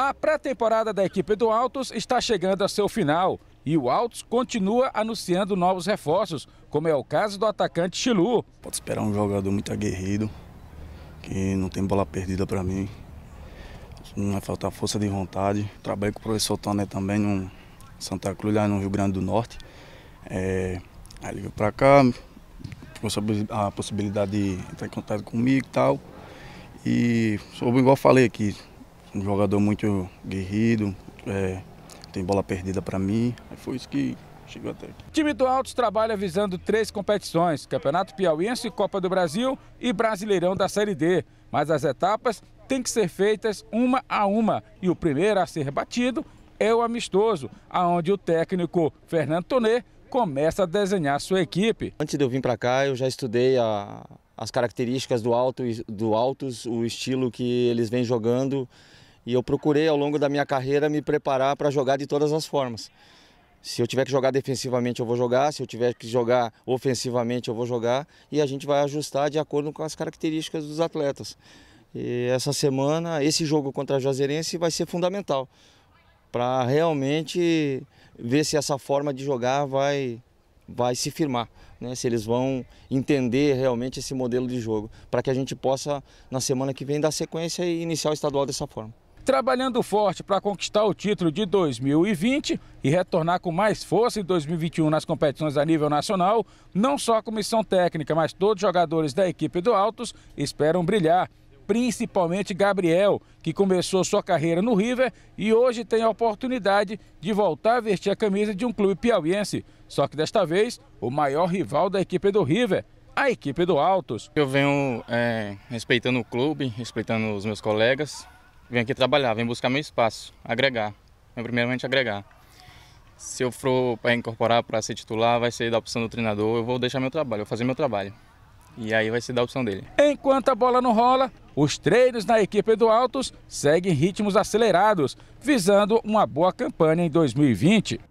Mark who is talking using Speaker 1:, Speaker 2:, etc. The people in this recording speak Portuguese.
Speaker 1: A pré-temporada da equipe do Autos está chegando a seu final e o Autos continua anunciando novos reforços, como é o caso do atacante Chilu. Pode esperar
Speaker 2: um jogador muito aguerrido, que não tem bola perdida para mim. Não vai faltar força de vontade. Trabalho com o professor Toné também no Santa Cruz, lá no Rio Grande do Norte. É, aí ele veio para cá, a possibilidade de entrar em contato comigo e tal. E sobre igual falei aqui, um jogador muito guerrido, é, tem bola perdida para mim. Foi isso que chegou até aqui.
Speaker 1: O time do Altos trabalha visando três competições: Campeonato Piauiense, Copa do Brasil e Brasileirão da Série D. Mas as etapas têm que ser feitas uma a uma e o primeiro a ser batido é o amistoso, aonde o técnico Fernando Tonê
Speaker 3: começa a desenhar sua equipe. Antes de eu vir para cá, eu já estudei a, as características do alto do altos, o estilo que eles vêm jogando e eu procurei ao longo da minha carreira me preparar para jogar de todas as formas. Se eu tiver que jogar defensivamente, eu vou jogar. Se eu tiver que jogar ofensivamente, eu vou jogar. E a gente vai ajustar de acordo com as características dos atletas. E essa semana, esse jogo contra a Juazeirense vai ser fundamental para realmente ver se essa forma de jogar vai, vai se firmar. Né? Se eles vão entender realmente esse modelo de jogo. Para que a gente possa, na semana que vem, dar sequência e iniciar o estadual dessa forma
Speaker 1: trabalhando forte para conquistar o título de 2020 e retornar com mais força em 2021 nas competições a nível nacional, não só a comissão técnica, mas todos os jogadores da equipe do Altos esperam brilhar. Principalmente Gabriel, que começou sua carreira no River e hoje tem a oportunidade de voltar a vestir a camisa de um clube piauiense. Só que desta vez, o maior rival da equipe do River, a equipe do Altos. Eu venho é, respeitando o clube, respeitando os meus colegas, Vem aqui
Speaker 3: trabalhar, vem buscar meu espaço, agregar. Vem primeiramente agregar. Se eu for para incorporar, para ser titular, vai ser da opção do treinador. Eu vou deixar meu trabalho, eu vou fazer meu trabalho. E aí
Speaker 1: vai ser da opção dele. Enquanto a bola não rola, os treinos na equipe do Altos seguem ritmos acelerados, visando uma boa campanha em 2020.